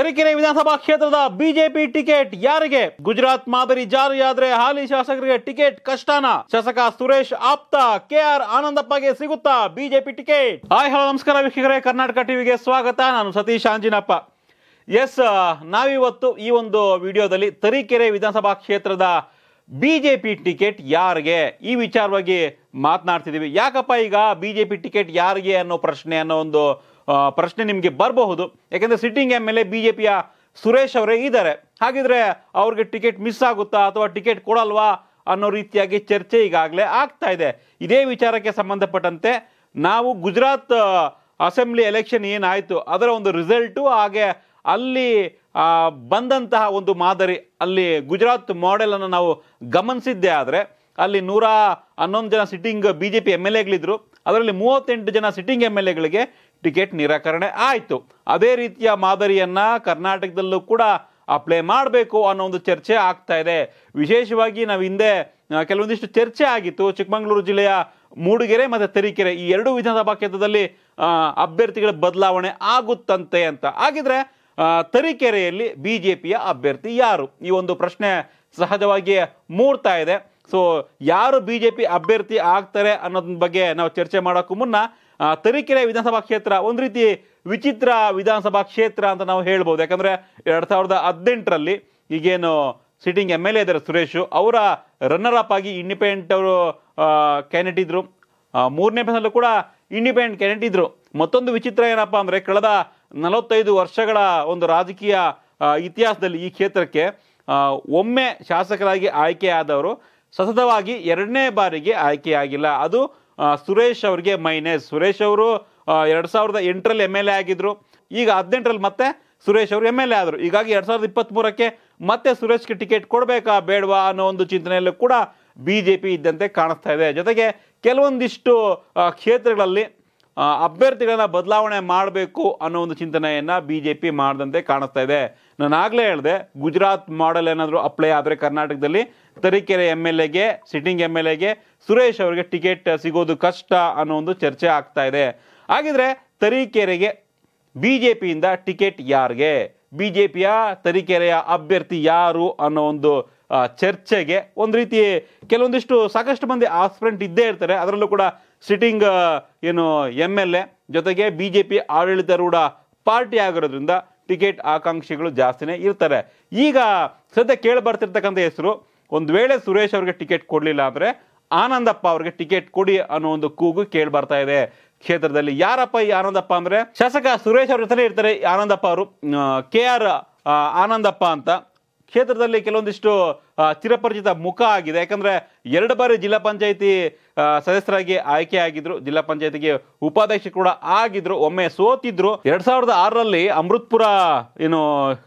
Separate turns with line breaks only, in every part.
ತರೀಕೆರೆ ವಿಧಾನಸಭಾ ಕ್ಷೇತ್ರದ BJP ticket ಯಾರಿಗೆ ಗುಜರಾತ್ ಮಾದರಿ ಜಾರಿಯಾದ್ರೆ ಹಾಲಿ ಶಾಸಕರಿಗೆ ಟಿಕೆಟ್ ಕಷ್ಟನ ಶಾಸಕ ಸುರೇಶ್ ಆಪ್ತ ಆರ್ ಆನಂದಪ್ಪಗೆ ಸಿಗುತ್ತಾ ಬಿಜೆಪಿ ಟಿಕೆಟ್ ಹಾಯ್ ಹಲೋ ನಮಸ್ಕಾರ ವೀಕ್ಷಕರೇ ಕರ್ನಾಟಕ ಟಿವಿಗೆ ಸ್ವಾಗತ ನಾನು ಸತೀಶ್ ಅಂಜಿನಪ್ಪ ಎಸ್ ನಾವಿವತ್ತು ಈ ಒಂದು ವಿಡಿಯೋದಲ್ಲಿ ತರೀಕೆರೆ ವಿಧಾನಸಭಾ ಕ್ಷೇತ್ರದ ಬಿಜೆಪಿ ಟಿಕೆಟ್ ಯಾರಿಗೆ ಈ ವಿಚಾರವಾಗಿ ಮಾತನಾಡ್ತಿದ್ದೀವಿ ಯಾಕಪ್ಪ ಈಗ ಬಿಜೆಪಿ ಟಿಕೆಟ್ ಯಾರಿಗೆ ಅನ್ನೋ ಪ್ರಶ್ನೆ ಅನ್ನೋ ಒಂದು ಪ್ರಶ್ನೆ ನಿಮಗೆ ಬರಬಹುದು ಯಾಕೆಂದರೆ sitting M L A B J ಪಿಯ ಸುರೇಶ್ ಅವರೇ ಇದ್ದಾರೆ ಹಾಗಿದ್ರೆ ಅವ್ರಿಗೆ ಟಿಕೆಟ್ ಮಿಸ್ ಆಗುತ್ತಾ ಅಥವಾ ಟಿಕೆಟ್ ಕೊಡಲ್ವಾ ಅನ್ನೋ ರೀತಿಯಾಗಿ ಚರ್ಚೆ ಈಗಾಗಲೇ ಆಗ್ತಾ ಇದೆ ಇದೇ ವಿಚಾರಕ್ಕೆ ಸಂಬಂಧಪಟ್ಟಂತೆ ನಾವು ಗುಜರಾತ್ ಅಸೆಂಬ್ಲಿ ಎಲೆಕ್ಷನ್ ಏನಾಯಿತು ಅದರ ಒಂದು ರಿಸಲ್ಟು ಹಾಗೆ ಅಲ್ಲಿ ಬಂದಂತಹ ಒಂದು ಮಾದರಿ ಅಲ್ಲಿ ಗುಜರಾತ್ ಮಾಡೆಲನ್ನು ನಾವು ಗಮನಿಸಿದ್ದೇ ಆದರೆ ಅಲ್ಲಿ ನೂರ ಹನ್ನೊಂದು ಜನ sitting B J P M L ಎಗಳಿದ್ರು ಅದರಲ್ಲಿ ಮೂವತ್ತೆಂಟು ಜನ ಸಿಟ್ಟಿಂಗ್ ಎಮ್ ಎಲ್ ಎಗಳಿಗೆ ಟಿಕೆಟ್ ನಿರಾಕರಣೆ ಆಯಿತು ಅದೇ ರೀತಿಯ ಮಾದರಿಯನ್ನು ಕರ್ನಾಟಕದಲ್ಲೂ ಕೂಡ ಅಪ್ಲೈ ಮಾಡಬೇಕು ಅನ್ನೋ ಒಂದು ಚರ್ಚೆ ಆಗ್ತಾ ಇದೆ ವಿಶೇಷವಾಗಿ ನಾವು ಹಿಂದೆ ಕೆಲವೊಂದಿಷ್ಟು ಚರ್ಚೆ ಆಗಿತ್ತು ಚಿಕ್ಕಮಗಳೂರು ಜಿಲ್ಲೆಯ ಮೂಡಿಗೆರೆ ಮತ್ತು ತರೀಕೆರೆ ಈ ಎರಡು ವಿಧಾನಸಭಾ ಕ್ಷೇತ್ರದಲ್ಲಿ ಅಭ್ಯರ್ಥಿಗಳ ಬದಲಾವಣೆ ಆಗುತ್ತಂತೆ ಅಂತ ಹಾಗಿದ್ರೆ ತರೀಕೆರೆಯಲ್ಲಿ ಬಿ ಜೆ ಪಿಯ ಅಭ್ಯರ್ಥಿ ಯಾರು ಈ ಒಂದು ಪ್ರಶ್ನೆ ಸಹಜವಾಗಿ ಮೂಡ್ತಾ ಇದೆ ಸೊ ಯಾರು ಬಿ ಜೆ ಪಿ ಅಭ್ಯರ್ಥಿ ಆಗ್ತಾರೆ ಅನ್ನೋದ್ರ ಬಗ್ಗೆ ನಾವು ಚರ್ಚೆ ಮಾಡೋಕ್ಕೂ ಮುನ್ನ ತರೀಕೆರೆ ವಿಧಾನಸಭಾ ಕ್ಷೇತ್ರ ಒಂದು ರೀತಿ ವಿಚಿತ್ರ ವಿಧಾನಸಭಾ ಕ್ಷೇತ್ರ ಅಂತ ನಾವು ಹೇಳ್ಬೋದು ಯಾಕಂದರೆ ಎರಡು ಸಾವಿರದ ಹದಿನೆಂಟರಲ್ಲಿ ಈಗೇನು ಸಿಟ್ಟಿಂಗ್ ಎಮ್ ಎಲ್ ಎ ಇದ್ದಾರೆ ಸುರೇಶು ಅವರ ರನ್ನರ್ ಅಪ್ ಆಗಿ ಇಂಡಿಪೆಂಡೆಂಟ್ ಅವರು ಕ್ಯಾಂಡಿಡೇಟ್ ಇದ್ದರು ಮೂರನೇ ಫೇಸಲ್ಲೂ ಕೂಡ ಇಂಡಿಪೆಂಡೆಂಟ್ ಕ್ಯಾಂಡಿಡೇಟ್ ಇದ್ದರು ಮತ್ತೊಂದು ವಿಚಿತ್ರ ಏನಪ್ಪ ಅಂದರೆ ಕಳೆದ ನಲವತ್ತೈದು ವರ್ಷಗಳ ಒಂದು ರಾಜಕೀಯ ಇತಿಹಾಸದಲ್ಲಿ ಈ ಕ್ಷೇತ್ರಕ್ಕೆ ಒಮ್ಮೆ ಶಾಸಕರಾಗಿ ಆಯ್ಕೆಯಾದವರು ಸತತವಾಗಿ ಎರಡನೇ ಬಾರಿಗೆ ಆಯ್ಕೆಯಾಗಿಲ್ಲ ಅದು ಸುರೇಶ್ ಅವ್ರಿಗೆ ಮೈನೇಸ್ ಸುರೇಶ್ ಅವರು ಎರಡು ಸಾವಿರದ ಎಂಟರಲ್ಲಿ ಎಮ್ ಎಲ್ ಎ ಆಗಿದ್ರು ಈಗ ಹದಿನೆಂಟರಲ್ಲಿ ಮತ್ತೆ ಸುರೇಶ್ ಅವರು ಎಮ್ ಎಲ್ ಎ ಆದರು ಹೀಗಾಗಿ ಎರಡು ಸಾವಿರದ ಇಪ್ಪತ್ತ್ಮೂರಕ್ಕೆ ಮತ್ತೆ ಸುರೇಶ್ಗೆ ಟಿಕೆಟ್ ಕೊಡಬೇಕಾ ಬೇಡವಾ ಅನ್ನೋ ಒಂದು ಚಿಂತನೆಯಲ್ಲೂ ಕೂಡ ಬಿ ಜೆ ಪಿ ಇದ್ದಂತೆ ಕಾಣಿಸ್ತಾ ಇದೆ ಜೊತೆಗೆ ಕೆಲವೊಂದಿಷ್ಟು ಕ್ಷೇತ್ರಗಳಲ್ಲಿ ಅಭ್ಯರ್ಥಿಗಳನ್ನ ಬದಲಾವಣೆ ಮಾಡಬೇಕು ಅನ್ನೋ ಒಂದು ಚಿಂತನೆಯನ್ನು ಬಿ ಜೆ ಪಿ ಮಾಡಿದಂತೆ ಕಾಣಿಸ್ತಾ ಇದೆ ನಾನು ಆಗಲೇ ಹೇಳಿದೆ ಗುಜರಾತ್ ಮಾಡೆಲ್ ಏನಾದರೂ ಅಪ್ಲೈ ಆದರೆ ಕರ್ನಾಟಕದಲ್ಲಿ ತರೀಕೆರೆ ಎಮ್ ಎಲ್ ಎಗೆ ಸಿಟ್ಟಿಂಗ್ ಎಮ್ ಎಲ್ ಎಗೆ ಸುರೇಶ್ ಅವರಿಗೆ ಟಿಕೆಟ್ ಸಿಗೋದು ಕಷ್ಟ ಅನ್ನೋ ಒಂದು ಚರ್ಚೆ ಆಗ್ತಾ ಇದೆ ಹಾಗಿದ್ರೆ ತರೀಕೆರೆಗೆ ಬಿ ಜೆ ಪಿಯಿಂದ ಟಿಕೆಟ್ ಯಾರಿಗೆ ಬಿ ಜೆ ಪಿಯ ತರೀಕೆರೆಯ ಅಭ್ಯರ್ಥಿ ಯಾರು ಅನ್ನೋ ಒಂದು ಚರ್ಚೆಗೆ ಒಂದು ರೀತಿ ಕೆಲವೊಂದಿಷ್ಟು ಸಾಕಷ್ಟು ಮಂದಿ ಆಸ್ಪ್ರೆಂಟ್ ಇದ್ದೇ ಇರ್ತಾರೆ ಅದರಲ್ಲೂ ಕೂಡ ಸಿಟ್ಟಿಂಗ್ ಏನು ಎಮ್ ಎಲ್ ಎ ಜೊತೆಗೆ ಬಿ ಜೆ ಪಿ ಆಡಳಿತಾರೂಢ ಪಾರ್ಟಿ ಆಗಿರೋದ್ರಿಂದ ಟಿಕೆಟ್ ಆಕಾಂಕ್ಷಿಗಳು ಜಾಸ್ತಿನೇ ಇರ್ತಾರೆ ಈಗ ಸದ್ಯ ಕೇಳಿ ಬರ್ತಿರ್ತಕ್ಕಂಥ ಹೆಸರು ಒಂದು ವೇಳೆ ಸುರೇಶ್ ಅವ್ರಿಗೆ ಟಿಕೆಟ್ ಕೊಡಲಿಲ್ಲ ಅಂದರೆ ಆನಂದಪ್ಪ ಅವ್ರಿಗೆ ಟಿಕೆಟ್ ಕೊಡಿ ಅನ್ನೋ ಒಂದು ಕೂಗು ಕೇಳಿ ಬರ್ತಾ ಇದೆ ಕ್ಷೇತ್ರದಲ್ಲಿ ಯಾರಪ್ಪ ಈ ಆನಂದಪ್ಪ ಅಂದರೆ ಶಾಸಕ ಸುರೇಶ್ ಅವ್ರ ಜೊತೆ ಇರ್ತಾರೆ ಆನಂದಪ್ಪ ಅವರು ಕೆ ಆರ್ ಆನಂದಪ್ಪ ಅಂತ ಕ್ಷೇತ್ರದಲ್ಲಿ ಕೆಲವೊಂದಿಷ್ಟು ಚಿರಪರಿಚಿತ ಮುಖ ಆಗಿದೆ ಯಾಕಂದ್ರೆ ಎರಡು ಬಾರಿ ಜಿಲ್ಲಾ ಪಂಚಾಯಿತಿ ಸದಸ್ಯರಾಗಿ ಆಯ್ಕೆ ಆಗಿದ್ರು ಜಿಲ್ಲಾ ಪಂಚಾಯತಿಗೆ ಉಪಾಧ್ಯಕ್ಷ ಕೂಡ ಆಗಿದ್ರು ಒಮ್ಮೆ ಸೋತಿದ್ರು ಎರಡ್ ಸಾವಿರದ ಆರರಲ್ಲಿ ಅಮೃತ್ಪುರ ಏನು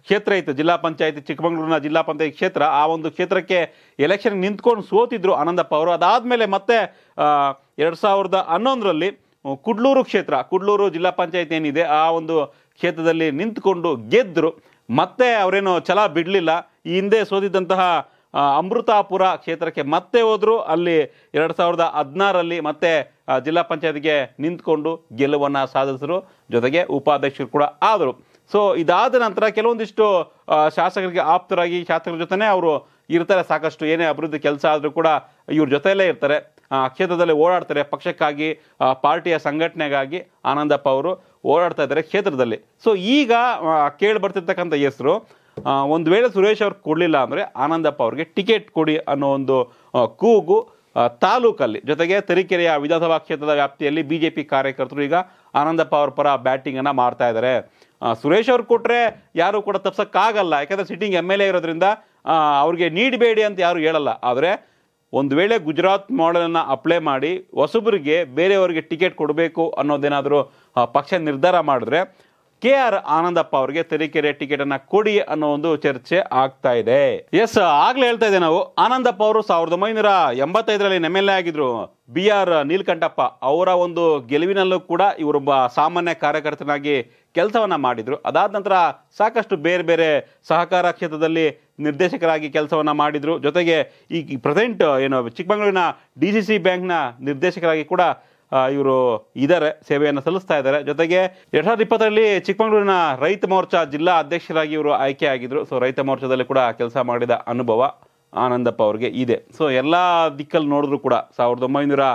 ಕ್ಷೇತ್ರ ಇತ್ತು ಜಿಲ್ಲಾ ಪಂಚಾಯಿತಿ ಚಿಕ್ಕಮಗಳೂರಿನ ಜಿಲ್ಲಾ ಪಂಚಾಯತ್ ಕ್ಷೇತ್ರ ಆ ಒಂದು ಕ್ಷೇತ್ರಕ್ಕೆ ಎಲೆಕ್ಷನ್ ನಿಂತ್ಕೊಂಡು ಸೋತಿದ್ರು ಆನಂದಪ್ಪ ಅವರು ಅದಾದ್ಮೇಲೆ ಮತ್ತೆ ಎರಡ್ ಸಾವಿರದ ಹನ್ನೊಂದರಲ್ಲಿ ಕುಡ್ಲೂರು ಕ್ಷೇತ್ರ ಕುಡ್ಲೂರು ಜಿಲ್ಲಾ ಪಂಚಾಯತ್ ಏನಿದೆ ಆ ಒಂದು ಕ್ಷೇತ್ರದಲ್ಲಿ ನಿಂತ್ಕೊಂಡು ಗೆದ್ದರು ಮತ್ತೆ ಅವರೇನು ಛಲ ಬಿಡಲಿಲ್ಲ ಈ ಹಿಂದೆ ಸೋದಿದ್ದಂತಹ ಅಮೃತಾಪುರ ಕ್ಷೇತ್ರಕ್ಕೆ ಮತ್ತೆ ಹೋದರೂ ಅಲ್ಲಿ ಎರಡು ಸಾವಿರದ ಹದಿನಾರರಲ್ಲಿ ಮತ್ತೆ ಜಿಲ್ಲಾ ಪಂಚಾಯತ್ಗೆ ನಿಂತ್ಕೊಂಡು ಗೆಲುವನ್ನು ಸಾಧಿಸಿದ್ರು ಜೊತೆಗೆ ಉಪಾಧ್ಯಕ್ಷರು ಕೂಡ ಆದರು ಸೊ ಇದಾದ ನಂತರ ಕೆಲವೊಂದಿಷ್ಟು ಶಾಸಕರಿಗೆ ಆಪ್ತರಾಗಿ ಶಾಸಕರ ಜೊತೆನೇ ಅವರು ಇರ್ತಾರೆ ಸಾಕಷ್ಟು ಏನೇ ಅಭಿವೃದ್ಧಿ ಕೆಲಸ ಆದರೂ ಕೂಡ ಇವ್ರ ಜೊತೆಯಲ್ಲೇ ಇರ್ತಾರೆ ಕ್ಷೇತ್ರದಲ್ಲಿ ಓಡಾಡ್ತಾರೆ ಪಕ್ಷಕ್ಕಾಗಿ ಪಾರ್ಟಿಯ ಸಂಘಟನೆಗಾಗಿ ಆನಂದಪ್ಪ ಅವರು ಓಡಾಡ್ತಾ ಇದ್ದಾರೆ ಕ್ಷೇತ್ರದಲ್ಲಿ ಸೊ ಈಗ ಕೇಳಿ ಬರ್ತಿರ್ತಕ್ಕಂಥ ಹೆಸರು ಒಂದು ವೇಳೆ ಸುರೇಶ್ ಅವ್ರು ಕೊಡಲಿಲ್ಲ ಅಂದರೆ ಆನಂದಪ್ಪ ಅವ್ರಿಗೆ ಟಿಕೆಟ್ ಕೊಡಿ ಅನ್ನೋ ಒಂದು ಕೂಗು ತಾಲೂಕಲ್ಲಿ ಜೊತೆಗೆ ತರೀಕೆರೆಯ ವಿಧಾನಸಭಾ ಕ್ಷೇತ್ರದ ವ್ಯಾಪ್ತಿಯಲ್ಲಿ ಬಿ ಜೆ ಪಿ ಕಾರ್ಯಕರ್ತರು ಈಗ ಆನಂದಪ್ಪ ಅವ್ರ ಪರ ಬ್ಯಾಟಿಂಗನ್ನು ಮಾಡ್ತಾ ಇದ್ದಾರೆ ಸುರೇಶ್ ಅವ್ರು ಕೊಟ್ಟರೆ ಯಾರೂ ಕೂಡ ತಪ್ಸೋಕ್ಕಾಗಲ್ಲ ಯಾಕಂದರೆ ಸಿಟ್ಟಿಂಗ್ ಎಮ್ ಎಲ್ ಎ ಇರೋದ್ರಿಂದ ಅವ್ರಿಗೆ ನೀಡಬೇಡಿ ಅಂತ ಯಾರು ಹೇಳಲ್ಲ ಆದರೆ ಒಂದು ವೇಳೆ ಗುಜರಾತ್ ಮಾಡೆಲನ್ನು ಅಪ್ಲೈ ಮಾಡಿ ಹೊಸಬರಿಗೆ ಬೇರೆಯವರಿಗೆ ಟಿಕೆಟ್ ಕೊಡಬೇಕು ಅನ್ನೋದೇನಾದರೂ ಪಕ್ಷ ನಿರ್ಧಾರ ಮಾಡಿದ್ರೆ ಕೆ ಆರ್ ಆನಂದಪ್ಪ ಅವರಿಗೆ ತರೀಕೆರೆ ಟಿಕೆಟ್ ಅನ್ನ ಕೊಡಿ ಅನ್ನೋ ಒಂದು ಚರ್ಚೆ ಆಗ್ತಾ ಇದೆ ಎಸ್ ಆಗ್ಲೇ ಹೇಳ್ತಾ ಇದೆ ನಾವು ಆನಂದಪ್ಪ ಅವರು ಸಾವಿರದ ಒಂಬೈನೂರ ಎಂಬತ್ತೈದರಲ್ಲಿ ಎಂ ಎಲ್ ಎ ಆಗಿದ್ರು ಬಿ ಆರ್ ನೀಲ್ಕಂಠಪ್ಪ ಅವರ ಒಂದು ಗೆಲುವಿನಲ್ಲೂ ಕೂಡ ಇವರೊಬ್ಬ ಸಾಮಾನ್ಯ ಕಾರ್ಯಕರ್ತನಾಗಿ ಕೆಲಸವನ್ನ ಮಾಡಿದ್ರು ಅದಾದ ನಂತರ ಸಾಕಷ್ಟು ಬೇರೆ ಬೇರೆ ಸಹಕಾರ ಕ್ಷೇತ್ರದಲ್ಲಿ ನಿರ್ದೇಶಕರಾಗಿ ಕೆಲಸವನ್ನ ಮಾಡಿದ್ರು ಜೊತೆಗೆ ಈ ಪ್ರೆಸೆಂಟ್ ಏನು ಚಿಕ್ಕಮಗಳೂರಿನ ಡಿ ಸಿ ಸಿ ಬ್ಯಾಂಕ್ನ ನಿರ್ದೇಶಕರಾಗಿ ಕೂಡ ಇವರು ಇದ್ದಾರೆ ಸೇವೆಯನ್ನು ಸಲ್ಲಿಸ್ತಾ ಇದ್ದಾರೆ ಜೊತೆಗೆ ಎರಡು ಸಾವಿರದ ಇಪ್ಪತ್ತರಲ್ಲಿ ಚಿಕ್ಕಮಗಳೂರಿನ ರೈತ ಮೋರ್ಚಾ ಜಿಲ್ಲಾ ಅಧ್ಯಕ್ಷರಾಗಿ ಇವರು ಆಯ್ಕೆಯಾಗಿದ್ದರು ಸೊ ರೈತ ಮೋರ್ಚಾದಲ್ಲಿ ಕೂಡ ಕೆಲಸ ಮಾಡಿದ ಅನುಭವ ಆನಂದಪ್ಪ ಅವರಿಗೆ ಇದೆ ಸೊ ಎಲ್ಲ ದಿಕ್ಕಲ್ಲಿ ನೋಡಿದ್ರು ಕೂಡ ಸಾವಿರದ ಒಂಬೈನೂರ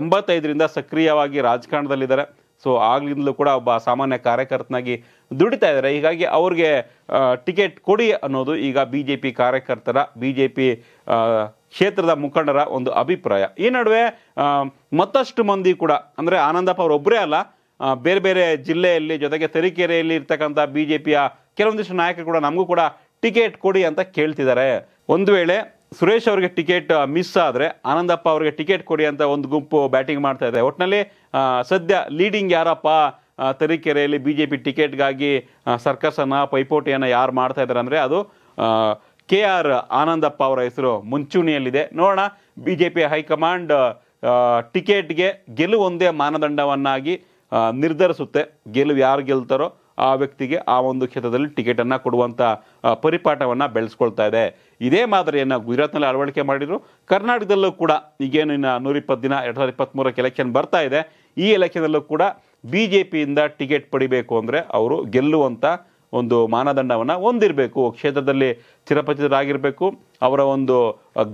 ಎಂಬತ್ತೈದರಿಂದ ಸಕ್ರಿಯವಾಗಿ ರಾಜಕಾರಣದಲ್ಲಿದ್ದಾರೆ ಸೊ ಆಗ್ಲಿಂದಲೂ ಕೂಡ ಒಬ್ಬ ಸಾಮಾನ್ಯ ಕಾರ್ಯಕರ್ತನಾಗಿ ದುಡಿತಾ ಇದ್ದಾರೆ ಹೀಗಾಗಿ ಅವ್ರಿಗೆ ಟಿಕೆಟ್ ಕೊಡಿ ಅನ್ನೋದು ಈಗ ಬಿ ಜೆ ಪಿ ಕಾರ್ಯಕರ್ತರ ಬಿ ಜೆ ಪಿ ಕ್ಷೇತ್ರದ ಮುಖಂಡರ ಒಂದು ಅಭಿಪ್ರಾಯ ಈ ನಡುವೆ ಮತ್ತಷ್ಟು ಮಂದಿ ಕೂಡ ಅಂದರೆ ಆನಂದಪ್ಪ ಒಬ್ಬರೇ ಅಲ್ಲ ಬೇರೆ ಬೇರೆ ಜಿಲ್ಲೆಯಲ್ಲಿ ಜೊತೆಗೆ ತರೀಕೆರೆಯಲ್ಲಿ ಇರ್ತಕ್ಕಂಥ ಬಿ ಜೆ ಪಿಯ ಕೆಲವೊಂದಿಷ್ಟು ನಾಯಕರು ಕೂಡ ನಮಗೂ ಕೂಡ ಟಿಕೆಟ್ ಕೊಡಿ ಅಂತ ಕೇಳ್ತಿದ್ದಾರೆ ಒಂದು ವೇಳೆ ಸುರೇಶ್ ಅವರಿಗೆ ಟಿಕೆಟ್ ಮಿಸ್ ಆದರೆ ಆನಂದಪ್ಪ ಅವರಿಗೆ ಟಿಕೆಟ್ ಕೊಡಿ ಅಂತ ಒಂದು ಗುಂಪು ಬ್ಯಾಟಿಂಗ್ ಮಾಡ್ತಾ ಇದೆ ಒಟ್ಟಿನಲ್ಲಿ ಸದ್ಯ ಲೀಡಿಂಗ್ ಯಾರಪ್ಪ ತರೀಕೆರೆಯಲ್ಲಿ ಬಿ ಜೆ ಪಿ ಟಿಕೆಟ್ಗಾಗಿ ಸರ್ಕಸನ್ನು ಪೈಪೋಟಿಯನ್ನು ಯಾರು ಮಾಡ್ತಾ ಇದ್ದಾರೆ ಅಂದರೆ ಅದು ಕೆ ಆರ್ ಆನಂದಪ್ಪ ಅವರ ಹೆಸರು ಮುಂಚೂಣಿಯಲ್ಲಿದೆ ನೋಡೋಣ ಬಿ ಜೆ ಪಿ ಹೈಕಮಾಂಡ್ ಟಿಕೆಟ್ಗೆ ಗೆಲುವು ಒಂದೇ ಮಾನದಂಡವನ್ನಾಗಿ ನಿರ್ಧರಿಸುತ್ತೆ ಗೆಲುವು ಯಾರು ಗೆಲ್ತಾರೋ ಆ ವ್ಯಕ್ತಿಗೆ ಆ ಒಂದು ಕ್ಷೇತ್ರದಲ್ಲಿ ಟಿಕೆಟನ್ನು ಕೊಡುವಂಥ ಪರಿಪಾಠವನ್ನು ಬೆಳೆಸ್ಕೊಳ್ತಾ ಇದೆ ಇದೇ ಮಾದರಿಯನ್ನು ಗುಜರಾತ್ನಲ್ಲಿ ಅಳವಡಿಕೆ ಮಾಡಿದರು ಕರ್ನಾಟಕದಲ್ಲೂ ಕೂಡ ಈಗೇನು ಇನ್ನು ನೂರಿಪ್ಪತ್ತು ದಿನ ಎರಡು ಸಾವಿರದ ಇಪ್ಪತ್ತ್ಮೂರಕ್ಕೆ ಎಲೆಕ್ಷನ್ ಬರ್ತಾ ಇದೆ ಈ ಎಲೆಕ್ಷನಲ್ಲೂ ಕೂಡ ಬಿ ಜೆ ಪಿಯಿಂದ ಟಿಕೆಟ್ ಪಡಿಬೇಕು ಅಂದರೆ ಅವರು ಗೆಲ್ಲುವಂಥ ಒಂದು ಮಾನದಂಡವನ್ನು ಹೊಂದಿರಬೇಕು ಕ್ಷೇತ್ರದಲ್ಲಿ ಚಿರಪಚಿತರಾಗಿರಬೇಕು ಅವರ ಒಂದು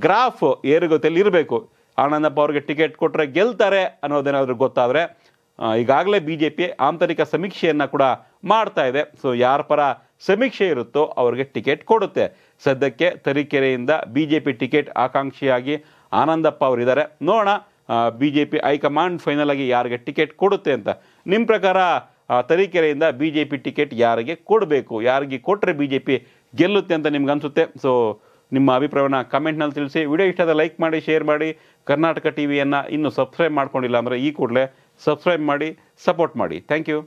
ಗ್ರಾಫ್ ಏರುಗತಿಯಲ್ಲಿ ಇರಬೇಕು ಆನಂದಪ್ಪ ಅವ್ರಿಗೆ ಟಿಕೆಟ್ ಕೊಟ್ಟರೆ ಗೆಲ್ತಾರೆ ಅನ್ನೋದೇನಾದರೂ ಗೊತ್ತಾದರೆ ಈಗಾಗಲೇ ಬಿ ಜೆ ಪಿ ಆಂತರಿಕ ಸಮೀಕ್ಷೆಯನ್ನು ಕೂಡ ಮಾಡ್ತಾ ಇದೆ ಸೊ ಯಾರ ಪರ ಸಮೀಕ್ಷೆ ಇರುತ್ತೋ ಅವರಿಗೆ ಟಿಕೆಟ್ ಕೊಡುತ್ತೆ ಸದ್ಯಕ್ಕೆ ತರೀಕೆರೆಯಿಂದ ಬಿ ಜೆ ಪಿ ಟಿಕೆಟ್ ಆಕಾಂಕ್ಷಿಯಾಗಿ ಆನಂದಪ್ಪ ಅವರಿದ್ದಾರೆ ನೋಡೋಣ B J P high command final ಆಗಿ ಯಾರಿಗೆ ಟಿಕೆಟ್ ಕೊಡುತ್ತೆ ಅಂತ ನಿಮ್ಮ ಪ್ರಕಾರ ತರೀಕೆರೆಯಿಂದ ಬಿ ಜೆ ಪಿ ಟಿಕೆಟ್ ಯಾರಿಗೆ ಕೊಡಬೇಕು ಯಾರಿಗೆ ಕೊಟ್ಟರೆ ಬಿ ಜೆ ಪಿ ಗೆಲ್ಲುತ್ತೆ ಅಂತ ನಿಮ್ಗೆ ಅನಿಸುತ್ತೆ ಸೊ ನಿಮ್ಮ ಅಭಿಪ್ರಾಯವನ್ನು ಕಮೆಂಟ್ನಲ್ಲಿ ತಿಳಿಸಿ ವಿಡಿಯೋ ಇಷ್ಟ ಲೈಕ್ ಮಾಡಿ ಶೇರ್ ಮಾಡಿ ಕರ್ನಾಟಕ ಟಿ ವಿಯನ್ನು ಇನ್ನೂ ಸಬ್ಸ್ಕ್ರೈಬ್ ಮಾಡ್ಕೊಂಡಿಲ್ಲ ಅಂದರೆ ಈ ಕೂಡಲೇ ಸಬ್ಸ್ಕ್ರೈಬ್ ಮಾಡಿ ಸಪೋರ್ಟ್ ಮಾಡಿ ಥ್ಯಾಂಕ್ ಯು